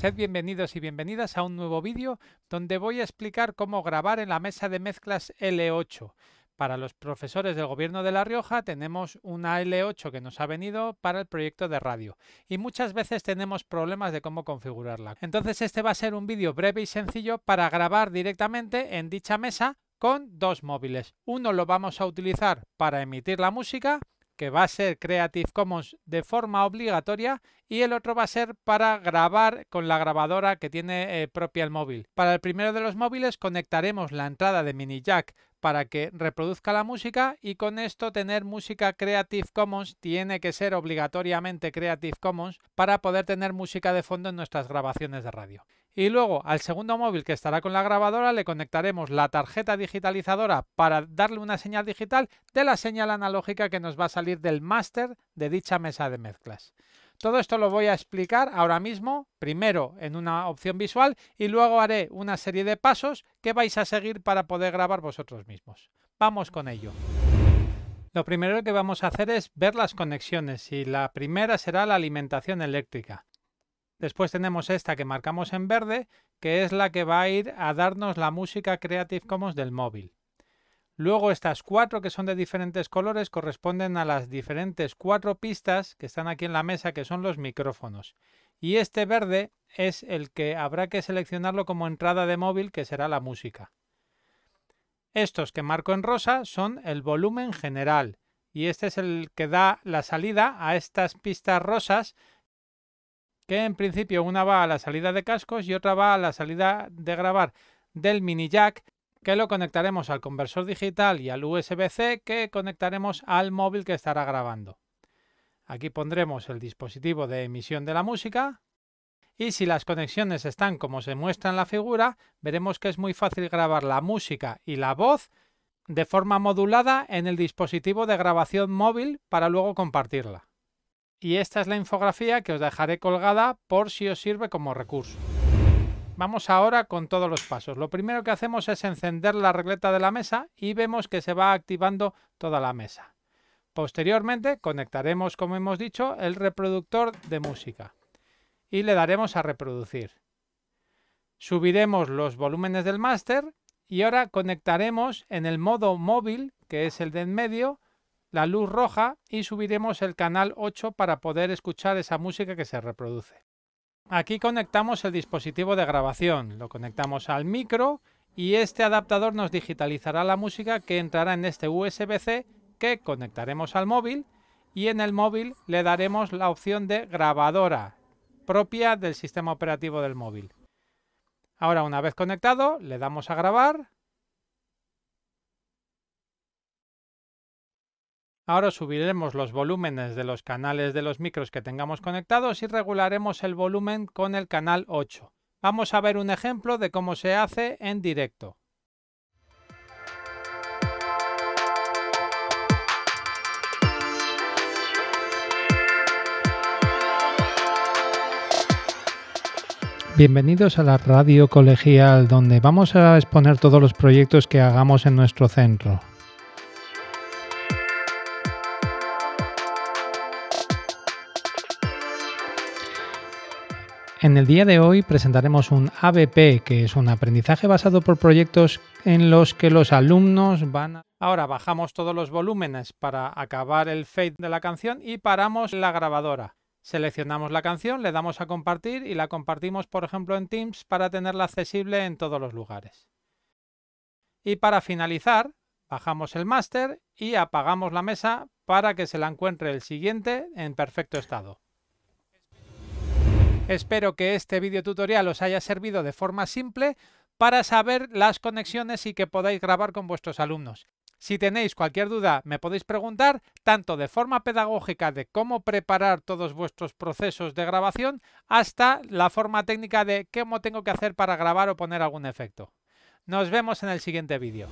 Sed bienvenidos y bienvenidas a un nuevo vídeo donde voy a explicar cómo grabar en la mesa de mezclas L8. Para los profesores del Gobierno de La Rioja tenemos una L8 que nos ha venido para el proyecto de radio y muchas veces tenemos problemas de cómo configurarla. Entonces este va a ser un vídeo breve y sencillo para grabar directamente en dicha mesa con dos móviles. Uno lo vamos a utilizar para emitir la música que va a ser Creative Commons de forma obligatoria y el otro va a ser para grabar con la grabadora que tiene eh, propia el móvil. Para el primero de los móviles conectaremos la entrada de mini jack para que reproduzca la música y con esto tener música Creative Commons tiene que ser obligatoriamente Creative Commons para poder tener música de fondo en nuestras grabaciones de radio. Y luego al segundo móvil que estará con la grabadora le conectaremos la tarjeta digitalizadora para darle una señal digital de la señal analógica que nos va a salir del máster de dicha mesa de mezclas. Todo esto lo voy a explicar ahora mismo, primero en una opción visual y luego haré una serie de pasos que vais a seguir para poder grabar vosotros mismos. Vamos con ello. Lo primero que vamos a hacer es ver las conexiones y la primera será la alimentación eléctrica. Después tenemos esta que marcamos en verde, que es la que va a ir a darnos la música Creative Commons del móvil. Luego estas cuatro que son de diferentes colores corresponden a las diferentes cuatro pistas que están aquí en la mesa, que son los micrófonos. Y este verde es el que habrá que seleccionarlo como entrada de móvil, que será la música. Estos que marco en rosa son el volumen general, y este es el que da la salida a estas pistas rosas, que en principio una va a la salida de cascos y otra va a la salida de grabar del mini jack, que lo conectaremos al conversor digital y al USB-C que conectaremos al móvil que estará grabando. Aquí pondremos el dispositivo de emisión de la música y si las conexiones están como se muestra en la figura, veremos que es muy fácil grabar la música y la voz de forma modulada en el dispositivo de grabación móvil para luego compartirla. Y esta es la infografía que os dejaré colgada por si os sirve como recurso. Vamos ahora con todos los pasos. Lo primero que hacemos es encender la regleta de la mesa y vemos que se va activando toda la mesa. Posteriormente conectaremos, como hemos dicho, el reproductor de música y le daremos a reproducir. Subiremos los volúmenes del máster y ahora conectaremos en el modo móvil, que es el de en medio, la luz roja y subiremos el canal 8 para poder escuchar esa música que se reproduce. Aquí conectamos el dispositivo de grabación, lo conectamos al micro y este adaptador nos digitalizará la música que entrará en este USB-C que conectaremos al móvil y en el móvil le daremos la opción de grabadora propia del sistema operativo del móvil. Ahora una vez conectado le damos a grabar Ahora subiremos los volúmenes de los canales de los micros que tengamos conectados y regularemos el volumen con el canal 8. Vamos a ver un ejemplo de cómo se hace en directo. Bienvenidos a la Radio Colegial, donde vamos a exponer todos los proyectos que hagamos en nuestro centro. En el día de hoy presentaremos un ABP, que es un aprendizaje basado por proyectos en los que los alumnos van a... Ahora bajamos todos los volúmenes para acabar el fade de la canción y paramos la grabadora. Seleccionamos la canción, le damos a compartir y la compartimos por ejemplo en Teams para tenerla accesible en todos los lugares. Y para finalizar, bajamos el máster y apagamos la mesa para que se la encuentre el siguiente en perfecto estado. Espero que este video tutorial os haya servido de forma simple para saber las conexiones y que podáis grabar con vuestros alumnos. Si tenéis cualquier duda, me podéis preguntar tanto de forma pedagógica de cómo preparar todos vuestros procesos de grabación hasta la forma técnica de cómo tengo que hacer para grabar o poner algún efecto. Nos vemos en el siguiente vídeo.